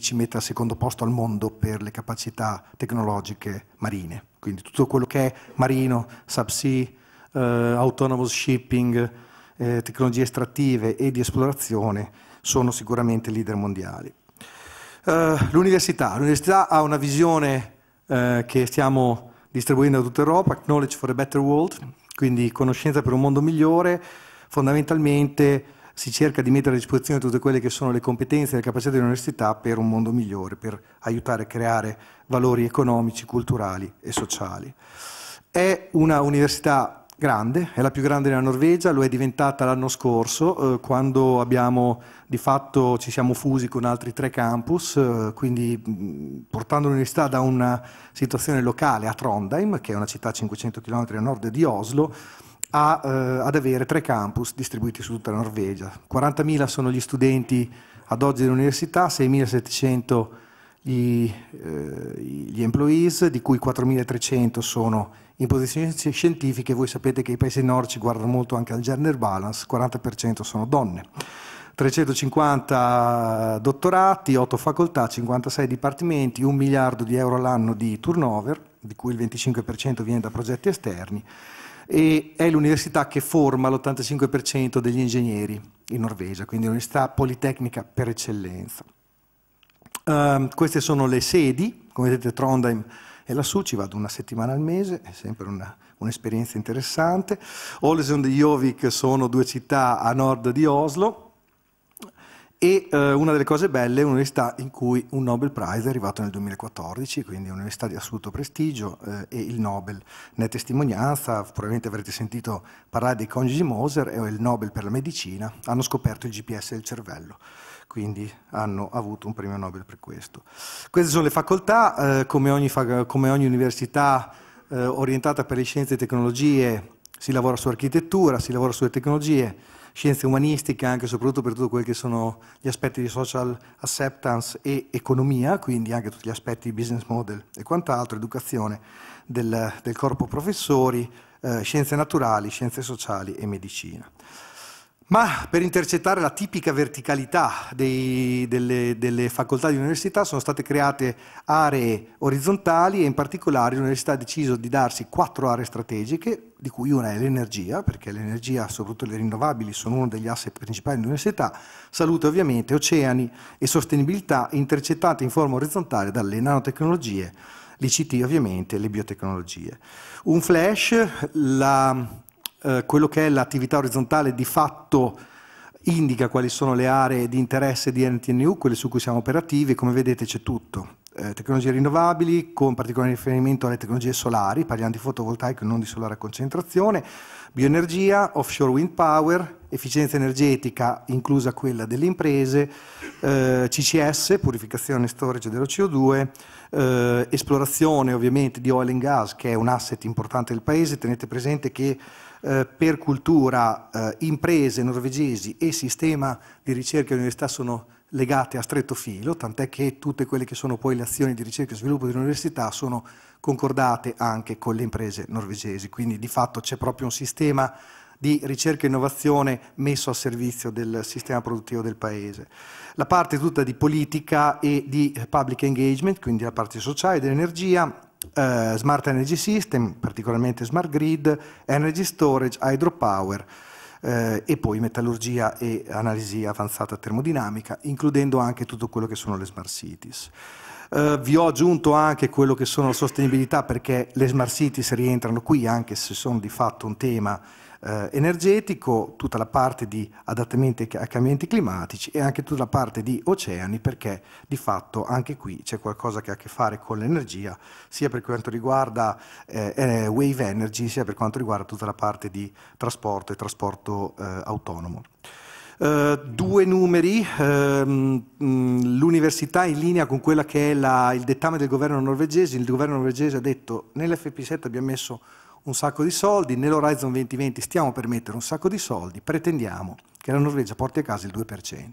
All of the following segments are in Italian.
ci mette al secondo posto al mondo per le capacità tecnologiche marine. Quindi tutto quello che è marino, subsea, eh, autonomous shipping, eh, tecnologie estrattive e di esplorazione sono sicuramente leader mondiali. Eh, l'università. l'università. ha una visione eh, che stiamo distribuendo a tutta Europa, Knowledge for a Better World, quindi conoscenza per un mondo migliore, fondamentalmente si cerca di mettere a disposizione tutte quelle che sono le competenze e le capacità dell'università per un mondo migliore, per aiutare a creare valori economici, culturali e sociali. È una università grande, è la più grande della Norvegia, lo è diventata l'anno scorso eh, quando abbiamo di fatto ci siamo fusi con altri tre campus, eh, quindi mh, portando l'università da una situazione locale a Trondheim, che è una città a 500 km a nord di Oslo, a, eh, ad avere tre campus distribuiti su tutta la Norvegia. 40.000 sono gli studenti ad oggi dell'università, 6.700 gli, eh, gli employees, di cui 4.300 sono in posizioni scientifiche. Voi sapete che i paesi nordici guardano molto anche al gender balance, 40% sono donne. 350 dottorati, 8 facoltà, 56 dipartimenti, 1 miliardo di euro all'anno di turnover, di cui il 25% viene da progetti esterni, e è l'università che forma l'85% degli ingegneri in Norvegia, quindi l'università politecnica per eccellenza. Um, queste sono le sedi, come vedete Trondheim è lassù ci vado una settimana al mese, è sempre un'esperienza interessante. Ålesund e Jovik sono due città a nord di Oslo, e eh, una delle cose belle è un'università in cui un Nobel Prize è arrivato nel 2014, quindi è un'università di assoluto prestigio eh, e il Nobel ne è testimonianza, probabilmente avrete sentito parlare dei coniugi Moser e il Nobel per la medicina, hanno scoperto il GPS del cervello quindi hanno avuto un premio Nobel per questo. Queste sono le facoltà, eh, come, ogni fa come, ogni università eh, orientata per le scienze e tecnologie si lavora su architettura, si lavora sulle tecnologie, scienze umanistiche, anche e soprattutto per tutto quelli che sono gli aspetti di social acceptance e economia, quindi anche tutti gli aspetti di business model e quant'altro, educazione del, del corpo professori, eh, scienze naturali, scienze sociali e medicina. Ma per intercettare la tipica verticalità dei, delle, delle, facoltà di università sono state create aree orizzontali e in particolare l'università ha deciso di darsi quattro aree strategiche, di cui una è l'energia, perché l'energia, soprattutto le rinnovabili, sono uno degli asset principali dell'università, salute ovviamente, oceani e sostenibilità intercettate in forma orizzontale dalle nanotecnologie, l'ICT ovviamente e le biotecnologie. Un flash, la eh, quello che è l'attività orizzontale di fatto indica quali sono le aree di interesse di NTNU, quelle su cui siamo operativi, come vedete c'è tutto. Eh, tecnologie rinnovabili, con particolare riferimento alle tecnologie solari, parliamo di fotovoltaico e non di solare a concentrazione, bioenergia, offshore wind power, efficienza energetica, inclusa quella delle imprese, eh, CCS, purificazione e storage dello CO2, eh, esplorazione ovviamente di oil and gas, che è un asset importante del Paese. Tenete presente che eh, per cultura eh, imprese norvegesi e sistema di ricerca e università sono legate a stretto filo, tant'è che tutte quelle che sono poi le azioni di ricerca e sviluppo dell'università sono concordate anche con le imprese norvegesi, quindi di fatto c'è proprio un sistema di ricerca e innovazione messo a servizio del sistema produttivo del paese. La parte tutta di politica e di public engagement, quindi la parte sociale, dell'energia, eh, smart Energy System, particolarmente Smart Grid, Energy Storage, Hydropower eh, e poi metallurgia e analisi avanzata termodinamica, includendo anche tutto quello che sono le Smart Cities. Uh, vi ho aggiunto anche quello che sono la sostenibilità perché le smart cities rientrano qui anche se sono di fatto un tema eh, energetico, tutta la parte di adattamento ai cambiamenti climatici e anche tutta la parte di oceani perché di fatto anche qui c'è qualcosa che ha a che fare con l'energia sia per quanto riguarda eh, eh wave energy sia per quanto riguarda tutta la parte di trasporto e trasporto eh, autonomo. Uh, due numeri, uh, l'università in linea con quella che è la, il dettame del governo norvegese, il governo norvegese ha detto nell'FP7 abbiamo messo un sacco di soldi, nell'Horizon 2020 stiamo per mettere un sacco di soldi, pretendiamo che la Norvegia porti a casa il 2%.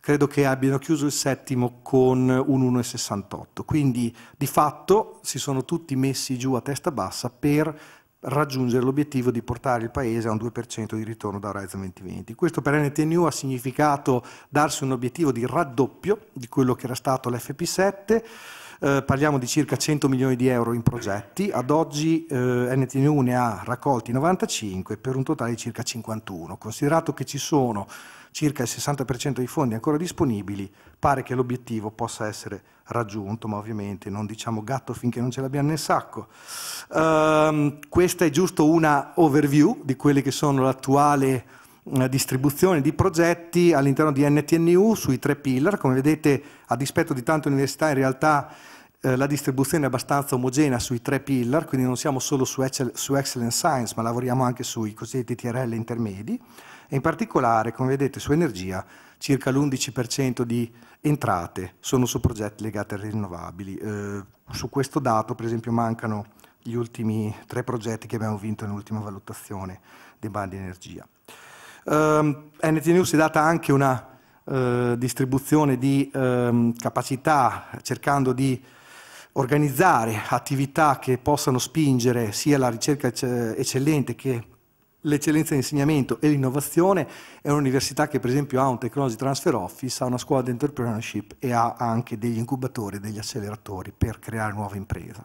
Credo che abbiano chiuso il settimo con un 1,68, quindi di fatto si sono tutti messi giù a testa bassa per raggiungere l'obiettivo di portare il Paese a un 2% di ritorno da Horizon 2020. Questo per NTNU ha significato darsi un obiettivo di raddoppio di quello che era stato l'FP7, eh, parliamo di circa 100 milioni di euro in progetti, ad oggi eh, NTNU ne ha raccolti 95 per un totale di circa 51, considerato che ci sono circa il 60% dei fondi ancora disponibili, pare che l'obiettivo possa essere raggiunto, ma ovviamente non diciamo gatto finché non ce l'abbiamo nel sacco. Um, questa è giusto una overview di quelle che sono l'attuale eh, distribuzione di progetti all'interno di NTNU sui tre pillar. Come vedete, a dispetto di tante università, in realtà eh, la distribuzione è abbastanza omogenea sui tre pillar, quindi non siamo solo su, Excel, su Excellence Science, ma lavoriamo anche sui cosiddetti TRL intermedi. E in particolare, come vedete, su energia circa l'11% di entrate sono su progetti legati alle rinnovabili. Eh, su questo dato, per esempio, mancano gli ultimi tre progetti che abbiamo vinto nell'ultima valutazione dei bandi energia. Um, ehm, NT News è data anche una uh, distribuzione di um, capacità cercando di organizzare attività che possano spingere sia la ricerca eccellente che l'eccellenza di insegnamento e l'innovazione è un'università che per esempio ha un Technology Transfer Office, ha una scuola di entrepreneurship e ha anche degli incubatori e degli acceleratori per creare nuova impresa.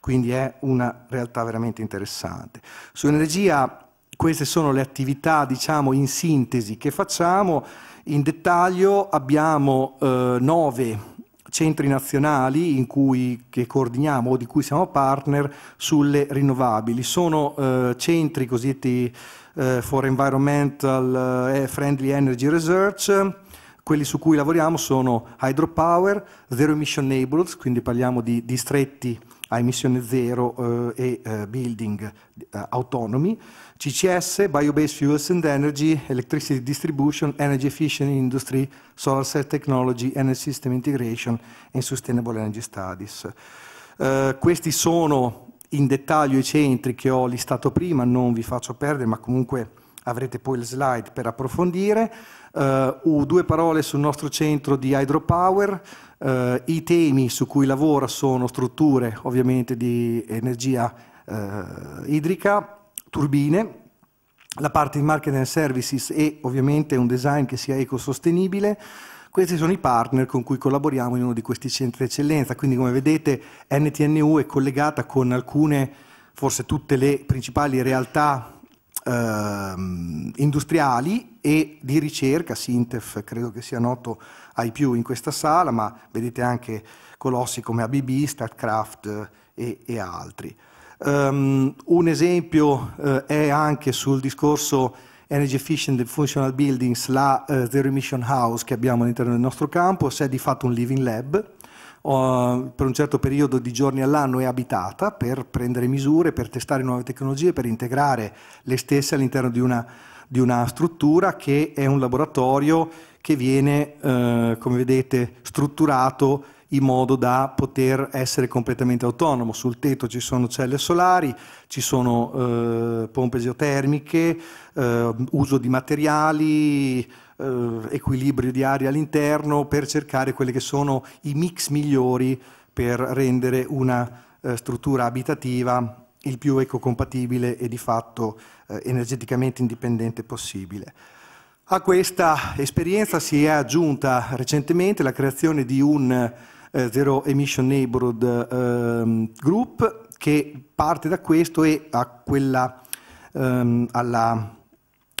Quindi è una realtà veramente interessante. Su energia queste sono le attività, diciamo, in sintesi che facciamo. In dettaglio abbiamo eh, nove centri nazionali in cui, che coordiniamo o di cui siamo partner sulle rinnovabili. Sono eh, centri cosiddetti eh, for Environmental eh, Friendly Energy Research, quelli su cui lavoriamo sono hydropower, zero emission neighborhoods, quindi parliamo di distretti a emissione zero eh, e eh, building eh, autonomi, CCS, Biobased Fuels and Energy, Electricity Distribution, Energy Efficient Industry, Solar Cell Technology, Energy System Integration and Sustainable Energy Studies. Eh, questi sono in dettaglio i centri che ho listato prima, non vi faccio perdere, ma comunque avrete poi le slide per approfondire. Uh, due parole sul nostro centro di hydropower. Uh, I temi su cui lavora sono strutture ovviamente di energia uh, idrica, turbine, la parte di marketing and services e ovviamente un design che sia ecosostenibile. Questi sono i partner con cui collaboriamo in uno di questi centri di eccellenza, quindi come vedete NTNU è collegata con alcune, forse tutte le principali realtà ehm, industriali e di ricerca, Sintef credo che sia noto ai più in questa sala, ma vedete anche colossi come ABB, Statcraft eh, e, e altri. Um, un esempio uh, è anche sul discorso Energy Efficient and Functional Buildings, la uh, Zero Emission House che abbiamo all'interno del nostro campus, è di fatto un living lab, per un certo periodo di giorni all'anno è abitata per prendere misure, per testare nuove tecnologie, per integrare le stesse all'interno di una, di una struttura che è un laboratorio che viene, eh, come vedete, strutturato in modo da poter essere completamente autonomo. Sul tetto ci sono celle solari, ci sono eh, pompe geotermiche, eh, uso di materiali, eh, equilibrio di aria all'interno per cercare quelli che sono i mix migliori per rendere una eh, struttura abitativa il più ecocompatibile e di fatto eh, energeticamente indipendente possibile. A questa esperienza si è aggiunta recentemente la creazione di un eh, Zero Emission Neighborhood ehm, Group, che parte da questo e a quella, um, alla,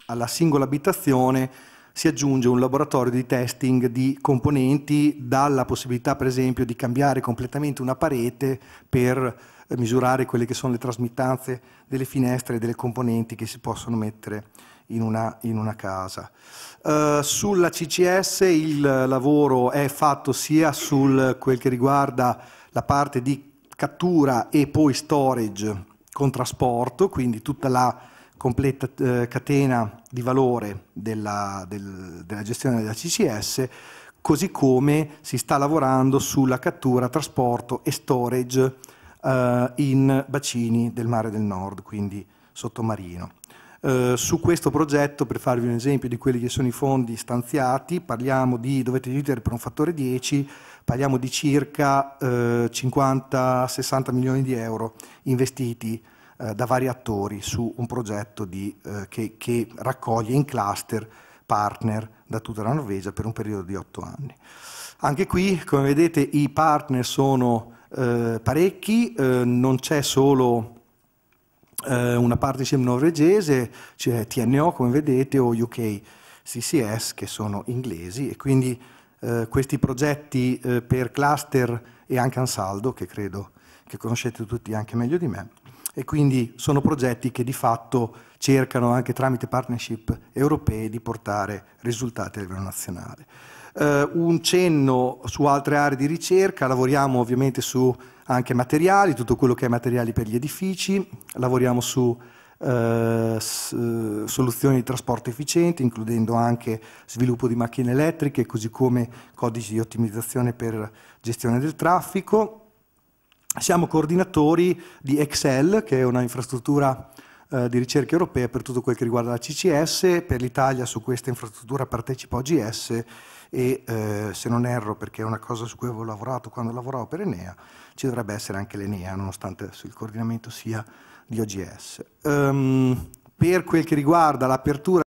alla singola abitazione si aggiunge un laboratorio di testing di componenti dalla possibilità per esempio di cambiare completamente una parete per eh, misurare quelle che sono le trasmittanze delle finestre e delle componenti che si possono mettere in una, in una casa. Uh, sulla CCS il lavoro è fatto sia su quel che riguarda la parte di cattura e poi storage con trasporto, quindi tutta la completa eh, catena di valore della, del, della gestione della CCS, così come si sta lavorando sulla cattura, trasporto e storage eh, in bacini del mare del nord, quindi sottomarino. Eh, su questo progetto, per farvi un esempio di quelli che sono i fondi stanziati, parliamo di, dovete dividere per un fattore 10, parliamo di circa eh, 50-60 milioni di euro investiti eh, da vari attori su un progetto di, eh, che, che, raccoglie in cluster partner da tutta la Norvegia per un periodo di 8 anni. Anche qui, come vedete, i partner sono eh, parecchi, eh, non c'è solo eh, una parte insieme norvegese, c'è TNO come vedete o UK CCS che sono inglesi e quindi eh, questi progetti per cluster e anche Ansaldo che credo che conoscete tutti anche meglio di me e quindi sono progetti che di fatto cercano anche tramite partnership europee di portare risultati a livello nazionale eh, un cenno su altre aree di ricerca, lavoriamo ovviamente su anche materiali, tutto quello che è materiali per gli edifici, lavoriamo su eh, eh soluzioni di trasporto efficienti, includendo anche sviluppo di macchine elettriche, così come codici di ottimizzazione per gestione del traffico. Siamo coordinatori di Excel, che è un'infrastruttura eh, di ricerca europea per tutto quel che riguarda la CCS, per l'Italia su questa infrastruttura partecipa OGS e eh, se non erro, perché è una cosa su cui avevo lavorato quando lavoravo per Enea, ci dovrebbe essere anche l'Enea, nonostante il coordinamento sia di OGS. Um, ehm, per quel che riguarda l'apertura